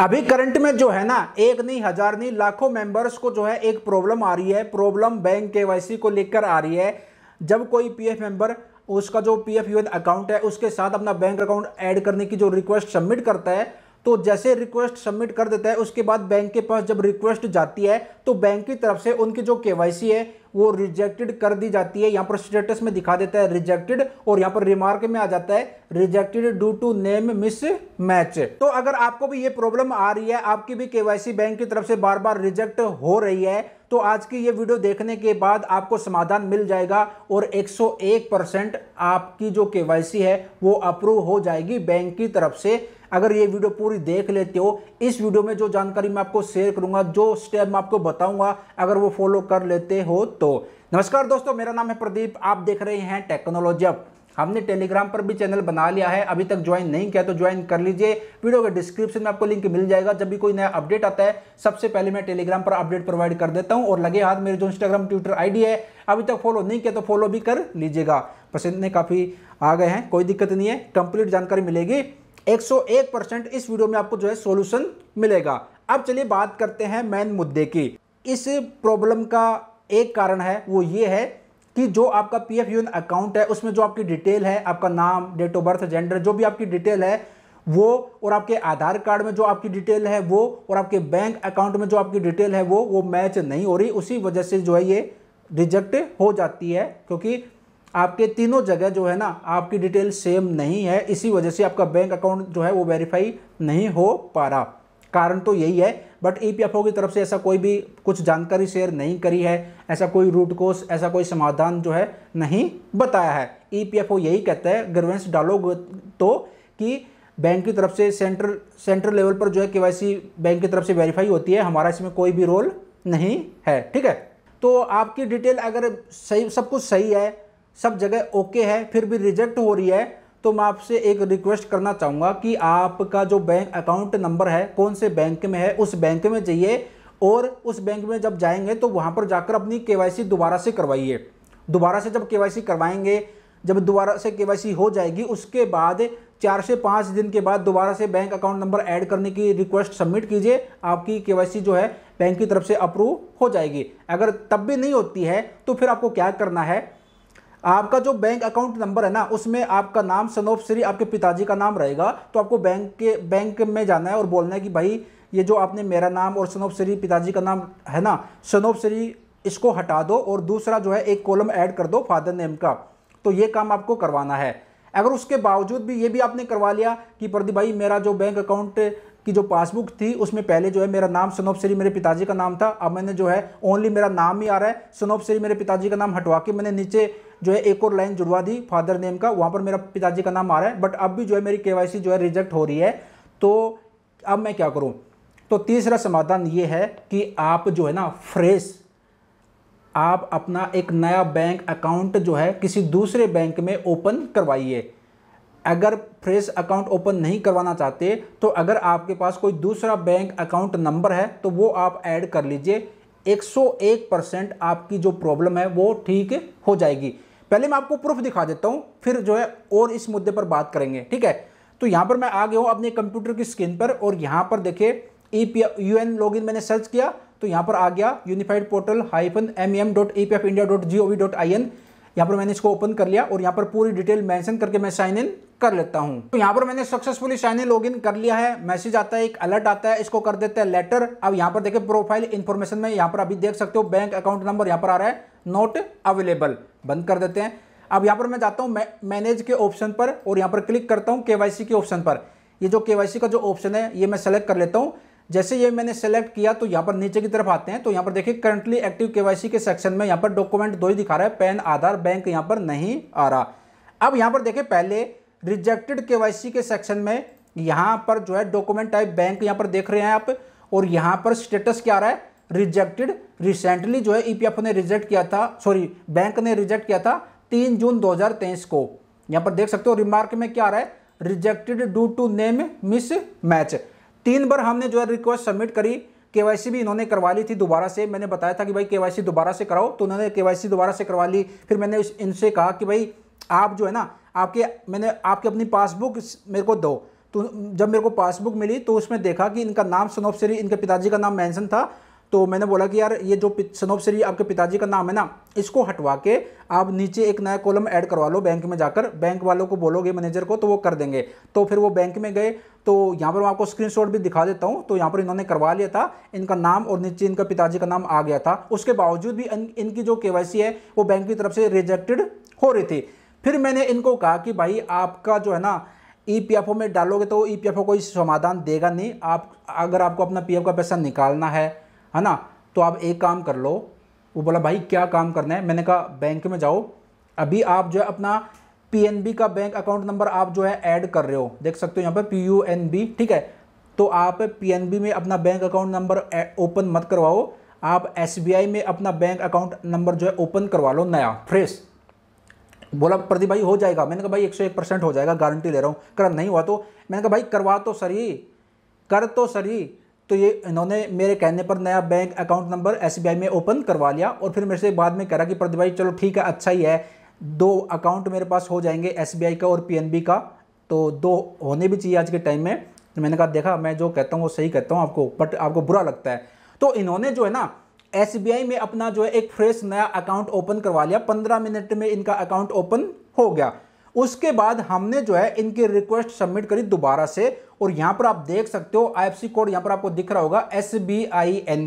अभी करंट में जो है ना एक नहीं हजार नहीं लाखों मेंबर्स को जो है एक प्रॉब्लम आ रही है प्रॉब्लम बैंक के को लेकर आ रही है जब कोई पीएफ मेंबर उसका जो पीएफ यूएन अकाउंट है उसके साथ अपना बैंक अकाउंट ऐड करने की जो रिक्वेस्ट सबमिट करता है तो जैसे रिक्वेस्ट सबमिट कर देता है उसके बाद बैंक के पास जब रिक्वेस्ट जाती है तो बैंक की तरफ से उनकी जो के है वो रिजेक्टेड कर दी जाती है यहाँ पर स्टेटस में दिखा देता है रिजेक्टेड और यहाँ पर रिमार्क में आ जाता है rejected due to name mismatch तो अगर आपको भी ये प्रॉब्लम आ रही है आपकी भी केवाईसी बैंक की तरफ से बार बार रिजेक्ट हो रही है तो आज की ये वीडियो देखने के बाद आपको समाधान मिल जाएगा और 101 परसेंट आपकी जो के है वो अप्रूव हो जाएगी बैंक की तरफ से अगर ये वीडियो पूरी देख लेते हो इस वीडियो में जो जानकारी मैं आपको शेयर करूंगा जो स्टेप मैं आपको बताऊंगा अगर वो फॉलो कर लेते हो तो नमस्कार दोस्तों मेरा नाम है प्रदीप आप देख रहे हैं टेक्नोलॉजी अब हमने टेलीग्राम पर भी चैनल बना लिया है अभी तक ज्वाइन नहीं किया तो ज्वाइन कर लीजिए वीडियो के डिस्क्रिप्शन में आपको लिंक मिल जाएगा जब भी कोई नया अपडेट आता है सबसे पहले मैं टेलीग्राम पर अपडेट प्रोवाइड कर देता हूँ और लगे हाथ मेरे जो इंस्टाग्राम ट्विटर आई है अभी तक फॉलो नहीं किया तो फॉलो भी कर लीजिएगा पसंद ने काफ़ी आ गए हैं कोई दिक्कत नहीं है कंप्लीट जानकारी मिलेगी 101 परसेंट इस वीडियो में आपको जो है सॉल्यूशन मिलेगा अब चलिए बात करते हैं मेन मुद्दे की इस प्रॉब्लम का एक कारण है वो ये है कि जो आपका पी एफ अकाउंट है उसमें जो आपकी डिटेल है आपका नाम डेट ऑफ बर्थ जेंडर जो भी आपकी डिटेल है वो और आपके आधार कार्ड में जो आपकी डिटेल है वो और आपके बैंक अकाउंट में जो आपकी डिटेल है वो वो मैच नहीं हो रही उसी वजह से जो है ये रिजेक्ट हो जाती है क्योंकि आपके तीनों जगह जो है ना आपकी डिटेल सेम नहीं है इसी वजह से आपका बैंक अकाउंट जो है वो वेरीफाई नहीं हो पा रहा कारण तो यही है बट ई की तरफ से ऐसा कोई भी कुछ जानकारी शेयर नहीं करी है ऐसा कोई रूट कोर्स ऐसा कोई समाधान जो है नहीं बताया है ई यही कहता है गर्वेंस डालोग तो कि बैंक की तरफ से सेंट्रल सेंट्रल लेवल पर जो है के बैंक की तरफ से वेरीफाई होती है हमारा इसमें कोई भी रोल नहीं है ठीक है तो आपकी डिटेल अगर सही सब कुछ सही है सब जगह ओके है फिर भी रिजेक्ट हो रही है तो मैं आपसे एक रिक्वेस्ट करना चाहूँगा कि आपका जो बैंक अकाउंट नंबर है कौन से बैंक में है उस बैंक में जाइए और उस बैंक में जब जाएंगे तो वहाँ पर जाकर अपनी के दोबारा से करवाइए दोबारा से जब के करवाएंगे जब दोबारा से के हो जाएगी उसके बाद चार से पाँच दिन के बाद दोबारा से बैंक अकाउंट नंबर ऐड करने की रिक्वेस्ट सबमिट कीजिए आपकी के जो है बैंक की तरफ से अप्रूव हो जाएगी अगर तब भी नहीं होती है तो फिर आपको क्या करना है आपका जो बैंक अकाउंट नंबर है ना उसमें आपका नाम सनोप श्री आपके पिताजी का नाम रहेगा तो आपको बैंक के बैंक में जाना है और बोलना है कि भाई ये जो आपने मेरा नाम और सनोप श्री पिताजी का नाम है ना सनोप श्री इसको हटा दो और दूसरा जो है एक कॉलम ऐड कर दो फादर नेम का तो ये काम आपको करवाना है अगर उसके बावजूद भी ये भी आपने करवा लिया कि प्रदीप भाई मेरा जो बैंक अकाउंट कि जो पासबुक थी उसमें पहले जो है मेरा नाम सनोपसरी मेरे पिताजी का नाम था अब मैंने जो है ओनली मेरा नाम ही आ रहा है सनोपसरी मेरे पिताजी का नाम हटवा के मैंने नीचे जो है एक और लाइन जुड़वा दी फादर नेम का वहाँ पर मेरा पिताजी का नाम आ रहा है बट अब भी जो है मेरी के जो है रिजेक्ट हो रही है तो अब मैं क्या करूँ तो तीसरा समाधान ये है कि आप जो है ना फ्रेश आप अपना एक नया बैंक अकाउंट जो है किसी दूसरे बैंक में ओपन करवाइए अगर फ्रेश अकाउंट ओपन नहीं करवाना चाहते तो अगर आपके पास कोई दूसरा बैंक अकाउंट नंबर है तो वो आप ऐड कर लीजिए 101 परसेंट आपकी जो प्रॉब्लम है वो ठीक हो जाएगी पहले मैं आपको प्रूफ दिखा देता हूँ फिर जो है और इस मुद्दे पर बात करेंगे ठीक है तो यहाँ पर मैं आ गया हूँ अपने कंप्यूटर की स्क्रीन पर और यहाँ पर देखिए E P U N log मैंने सर्च किया तो यहाँ पर आ गया unified portal hyphen M M dot E P F India dot G O V dot I N यहाँ पर मैंने इसको ओपन कर लिया और यहाँ पर पूरी डिटेल मेंशन करके मैं साइन इन कर लेता हूँ तो यहाँ पर मैंने सक्सेसफुली साइन इन लॉगिन कर लिया है मैसेज आता है एक अलर्ट आता है इसको कर देते हैं लेटर अब यहाँ पर देखिए प्रोफाइल इन्फॉर्मेशन में यहाँ पर अभी देख सकते हो बैंक अकाउंट नंबर यहाँ पर आ रहा है नोट अवेलेबल बंद कर देते हैं अब यहाँ पर मैं जाता हूँ मैनेज के ऑप्शन पर और यहाँ पर क्लिक करता हूँ केवाईसी के ऑप्शन पर ये जो केवाईसी का जो ऑप्शन है ये मैं सेलेक्ट कर लेता हूँ जैसे ये मैंने सेलेक्ट किया तो यहाँ पर नीचे की तरफ आते हैं तो यहाँ पर देखिए करंटली एक्टिव केवाईसी के सेक्शन में यहाँ पर डॉक्यूमेंट दो ही दिखा रहा है पैन आधार बैंक यहाँ पर नहीं आ रहा अब यहाँ पर देखिए पहले रिजेक्टेड के के सेक्शन में यहाँ पर जो है डॉक्यूमेंट टाइप बैंक यहाँ पर देख रहे हैं आप और यहाँ पर स्टेटस क्या आ रहा है रिजेक्टेड रिसेंटली जो है ईपीएफ e ने रिजेक्ट किया था सॉरी बैंक ने रिजेक्ट किया था तीन जून दो को यहाँ पर देख सकते हो रिमार्क में क्या आ रहा है rejected due to name mismatch तीन बार हमने जो है रिक्वेस्ट सबमिट करी केवाईसी भी इन्होंने करवा ली थी दोबारा से मैंने बताया था कि भाई केवाईसी दोबारा से कराओ तो उन्होंने केवाईसी दोबारा से करवा ली फिर मैंने इनसे कहा कि भाई आप जो है ना आपके मैंने आपकी अपनी पासबुक मेरे को दो तो जब मेरे को पासबुक मिली तो उसमें देखा कि इनका नाम सनोपसरी इनके पिताजी का नाम मैंसन था तो मैंने बोला कि यार ये जो सनोपश्री श्री आपके पिताजी का नाम है ना इसको हटवा के आप नीचे एक नया कॉलम ऐड करवा लो बैंक में जाकर बैंक वालों को बोलोगे मैनेजर को तो वो कर देंगे तो फिर वो बैंक में गए तो यहाँ पर मैं आपको स्क्रीनशॉट भी दिखा देता हूँ तो यहाँ पर इन्होंने करवा लिया था इनका नाम और नीचे इनका पिताजी का नाम आ गया था उसके बावजूद भी इन, इनकी जो के है वो बैंक की तरफ से रिजेक्टेड हो रही थी फिर मैंने इनको कहा कि भाई आपका जो है ना ई पी एफ ओ में डालोगे तो ई पी एफ ओ कोई समाधान देगा नहीं आप अगर आपको अपना पी एफ का पैसा निकालना है है ना तो आप एक काम कर लो वो बोला भाई क्या काम करना है मैंने कहा बैंक में जाओ अभी आप जो है अपना पी का बैंक अकाउंट नंबर आप जो है ऐड कर रहे हो देख सकते हो यहाँ पर पी यू एन बी ठीक है तो आप पी में अपना बैंक अकाउंट नंबर ओपन मत करवाओ आप एस में अपना बैंक अकाउंट नंबर जो है ओपन करवा लो नया फ्रेश बोला प्रदीप भाई हो जाएगा मैंने कहा भाई एक सौ एक परसेंट हो जाएगा गारंटी ले रहा हूँ कर नहीं हुआ तो मैंने कहा भाई करवा तो सर ही कर तो सर ही तो ये इन्होंने मेरे कहने पर नया बैंक अकाउंट नंबर एस में ओपन करवा लिया और फिर मेरे से बाद में कह रहा कि प्रदीप भाई चलो ठीक है अच्छा ही है दो अकाउंट मेरे पास हो जाएंगे एस का और पी का तो दो होने भी चाहिए आज के टाइम में तो मैंने कहा देखा मैं जो कहता हूँ वो सही कहता हूँ आपको बट आपको बुरा लगता है तो इन्होंने जो है ना एस में अपना जो है एक फ्रेश नया अकाउंट ओपन करवा लिया पंद्रह मिनट में इनका अकाउंट ओपन हो गया उसके बाद हमने जो है इनकी रिक्वेस्ट सबमिट करी दोबारा से और यहां पर आप देख सकते हो आई कोड यहां पर आपको दिख रहा होगा एस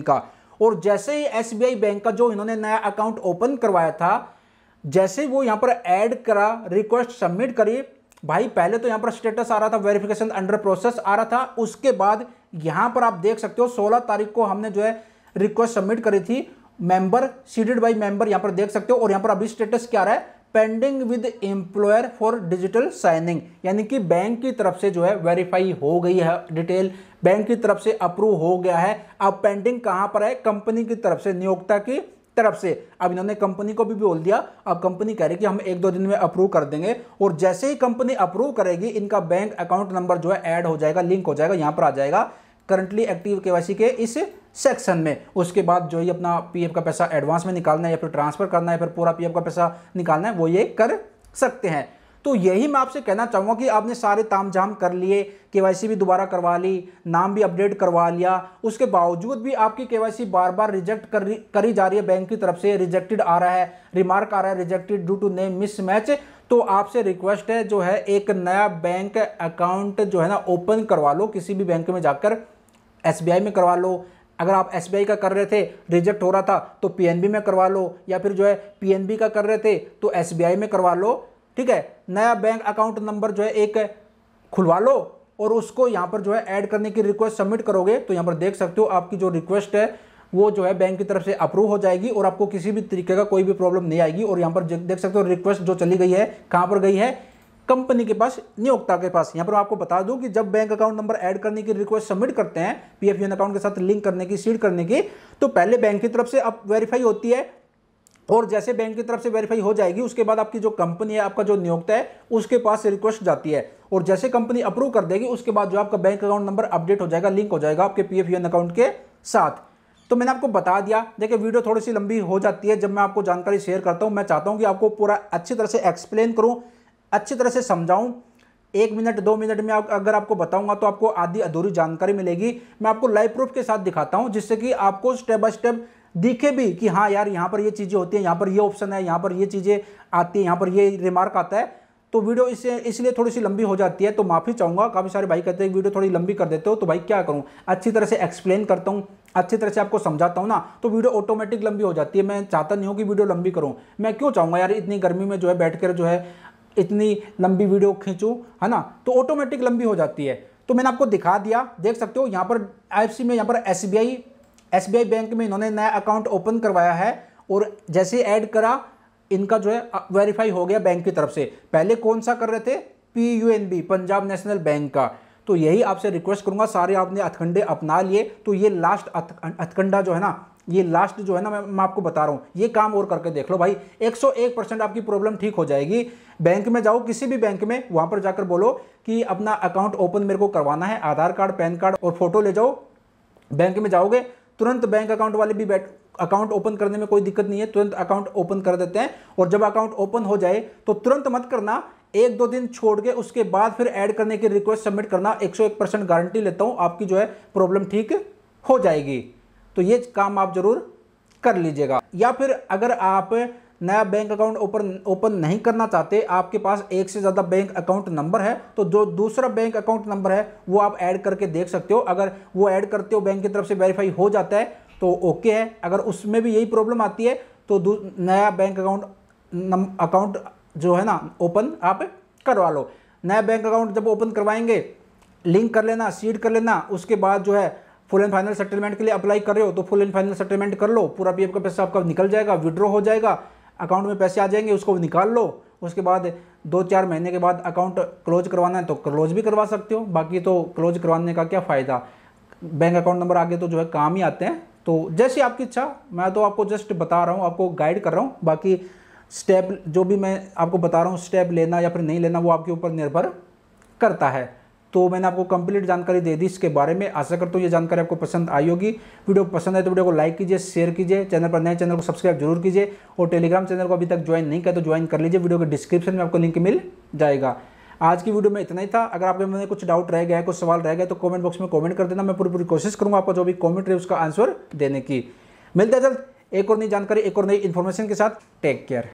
का और जैसे ही एस बैंक का जो इन्होंने नया अकाउंट ओपन करवाया था जैसे वो यहां पर एड करा रिक्वेस्ट सबमिट करी भाई पहले तो यहां पर स्टेटस आ रहा था वेरिफिकेशन अंडर प्रोसेस आ रहा था उसके बाद यहां पर आप देख सकते हो 16 तारीख को हमने जो है रिक्वेस्ट सबमिट करी थी मेंबर सीडेड बाय मेंबर यहां पर देख सकते हो और यहां पर अभी स्टेटस क्या रहा है pending with employer for digital signing यानी कि बैंक की तरफ से जो है वेरीफाई हो गई है डिटेल बैंक की तरफ से अप्रूव हो गया है अब पेंडिंग कहाँ पर है कंपनी की तरफ से नियोक्ता की तरफ से अब इन्होंने कंपनी को भी बोल दिया अब कंपनी कह रही कि हम एक दो दिन में अप्रूव कर देंगे और जैसे ही कंपनी अप्रूव करेगी इनका बैंक अकाउंट नंबर जो है ऐड हो जाएगा लिंक हो जाएगा यहाँ पर आ जाएगा करंटली एक्टिव वैसी के इस सेक्शन में उसके बाद जो ही अपना पीएफ का पैसा एडवांस में निकालना है या फिर ट्रांसफ़र करना है फिर पूरा पीएफ का पैसा निकालना है वो ये कर सकते हैं तो यही मैं आपसे कहना चाहूँगा कि आपने सारे ताम झाम कर लिए के भी दोबारा करवा ली नाम भी अपडेट करवा लिया उसके बावजूद भी आपकी के बार बार रिजेक्ट कर करी जा रही है बैंक की तरफ से रिजेक्टेड आ रहा है रिमार्क आ रहा है rejected due to name mismatch तो आपसे रिक्वेस्ट है जो है एक नया बैंक अकाउंट जो है ना ओपन करवा लो किसी भी बैंक में जाकर एस में करवा लो अगर आप एस का कर रहे थे रिजेक्ट हो रहा था तो पी में करवा लो या फिर जो है पी का कर रहे थे तो एस में करवा लो ठीक है नया बैंक अकाउंट नंबर जो है एक खुलवा लो और उसको यहाँ पर जो है ऐड करने की रिक्वेस्ट सबमिट करोगे तो यहाँ पर देख सकते हो आपकी जो रिक्वेस्ट है वो जो है बैंक की तरफ से अप्रूव हो जाएगी और आपको किसी भी तरीके का कोई भी प्रॉब्लम नहीं आएगी और यहाँ पर देख सकते हो रिक्वेस्ट जो चली गई है कहाँ पर गई है कंपनी के पास नियोक्ता के पास यहां पर आपको बता दूं कि जब बैंक अकाउंट नंबर ऐड करने की रिक्वेस्ट सबमिट करते हैं पीएफयूएन अकाउंट के साथ लिंक करने की सीड करने की तो पहले बैंक की तरफ से अब वेरीफाई होती है और जैसे बैंक की तरफ से वेरीफाई हो जाएगी उसके बाद आपकी जो कंपनी है आपका जो नियोक्ता है उसके पास रिक्वेस्ट जाती है और जैसे कंपनी अप्रूव कर देगी उसके बाद जो आपका बैंक अकाउंट नंबर अपडेट हो जाएगा लिंक हो जाएगा आपके पी अकाउंट के साथ तो मैंने आपको बता दिया देखिए वीडियो थोड़ी सी लंबी हो जाती है जब मैं आपको जानकारी शेयर करता हूं मैं चाहता हूं कि आपको पूरा अच्छी तरह से एक्सप्लेन करूं अच्छी तरह से समझाऊं एक मिनट दो मिनट में अगर आपको बताऊंगा तो आपको आधी अधूरी जानकारी मिलेगी मैं आपको लाइव प्रूफ के साथ दिखाता हूं जिससे कि आपको स्टेप बाय स्टेप दिखे भी कि हाँ यार यहाँ पर ये चीज़ें होती हैं यहाँ पर ये ऑप्शन है यहाँ पर ये चीज़ें आती हैं यहाँ पर ये रिमार्क आता है तो वीडियो इससे इसलिए थोड़ी सी लंबी हो जाती है तो माफ़ी चाहूँगा काफ़ी सारे भाई कहते हैं वीडियो थोड़ी लंबी कर देते हो तो भाई क्या करूँ अच्छी तरह से एक्सप्लेन करता हूँ अच्छी तरह से आपको समझाता हूँ ना तो वीडियो ऑटोमेटिक लंबी हो जाती है मैं चाहता नहीं हूँ कि वीडियो लंबी करूँ मैं क्यों चाहूँगा यार इतनी गर्मी में जो है बैठ जो है इतनी लंबी वीडियो खींचूँ है ना तो ऑटोमेटिक लंबी हो जाती है तो मैंने आपको दिखा दिया देख सकते हो यहाँ पर आई में यहाँ पर एस बी बैंक में इन्होंने नया अकाउंट ओपन करवाया है और जैसे ऐड करा इनका जो है वेरीफाई हो गया बैंक की तरफ से पहले कौन सा कर रहे थे P U N B Punjab national bank का तो यही आपसे रिक्वेस्ट करूंगा सारे आपने अथखंडे अपना लिए तो ये लास्ट अथखंडा जो है ना ये लास्ट जो है ना मैं, मैं आपको बता रहा हूँ ये काम और करके देख लो भाई 101 परसेंट आपकी प्रॉब्लम ठीक हो जाएगी बैंक में जाओ किसी भी बैंक में वहाँ पर जाकर बोलो कि अपना अकाउंट ओपन मेरे को करवाना है आधार कार्ड पैन कार्ड और फोटो ले जाओ बैंक में जाओगे तुरंत बैंक अकाउंट वाले भी बैठ अकाउंट ओपन करने में कोई दिक्कत नहीं है तुरंत अकाउंट ओपन कर देते हैं और जब अकाउंट ओपन हो जाए तो तुरंत मत करना एक दो दिन छोड़ के उसके बाद फिर ऐड करने की रिक्वेस्ट सबमिट करना 101 परसेंट गारंटी लेता हूँ आपकी जो है प्रॉब्लम ठीक हो जाएगी तो ये काम आप ज़रूर कर लीजिएगा या फिर अगर आप नया बैंक अकाउंट ओपन ओपन नहीं करना चाहते आपके पास एक से ज़्यादा बैंक अकाउंट नंबर है तो जो दूसरा बैंक अकाउंट नंबर है वो आप ऐड करके देख सकते हो अगर वो ऐड करते हो बैंक की तरफ से वेरीफाई हो जाता है तो ओके है अगर उसमें भी यही प्रॉब्लम आती है तो नया बैंक अकाउंट अकाउंट जो है ना ओपन आप करवा लो नया बैंक अकाउंट जब ओपन करवाएंगे लिंक कर लेना सीड कर लेना उसके बाद जो है फुल एंड फाइनल सेटलमेंट के लिए अप्लाई कर रहे हो तो फुल एंड फाइनल सेटलमेंट कर लो पूरा पी का पैसा आपका निकल जाएगा विड्रॉ हो जाएगा अकाउंट में पैसे आ जाएंगे उसको निकाल लो उसके बाद दो चार महीने के बाद अकाउंट क्लोज करवाना है तो क्लोज भी करवा सकते हो बाकी तो क्लोज करवाने का क्या फ़ायदा बैंक अकाउंट नंबर आगे तो जो है काम ही आते हैं तो जैसी आपकी इच्छा मैं तो आपको जस्ट बता रहा हूँ आपको गाइड कर रहा हूँ बाकी स्टेप जो भी मैं आपको बता रहा हूँ स्टेप लेना या फिर नहीं लेना वो आपके ऊपर निर्भर करता है तो मैंने आपको कंप्लीट जानकारी दे दी इसके बारे में आशा करता हूँ ये जानकारी आपको पसंद आई होगी वीडियो पसंद है तो वीडियो को लाइक कीजिए शेयर कीजिए चैनल पर नए चैनल को सब्सक्राइब जरूर कीजिए और टेलीग्राम चैनल को अभी तक ज्वाइन नहीं किया तो ज्वाइन कर लीजिए वीडियो के डिस्क्रिप्शन में आपको लिंक मिल जाएगा आज की वीडियो में इतना ही था अगर आपके मैंने कुछ डाउट रह गया कुछ सवाल रह गया तो कॉमेंट बॉक्स में कॉमेंट कर देना मैं पूरी पूरी कोशिश करूँगा आपका जो भी कॉमेंट रहे उसका आंसर देने की मिलता है जल्द एक और नई जानकारी एक और नई इन्फॉर्मेशन के साथ टेक केयर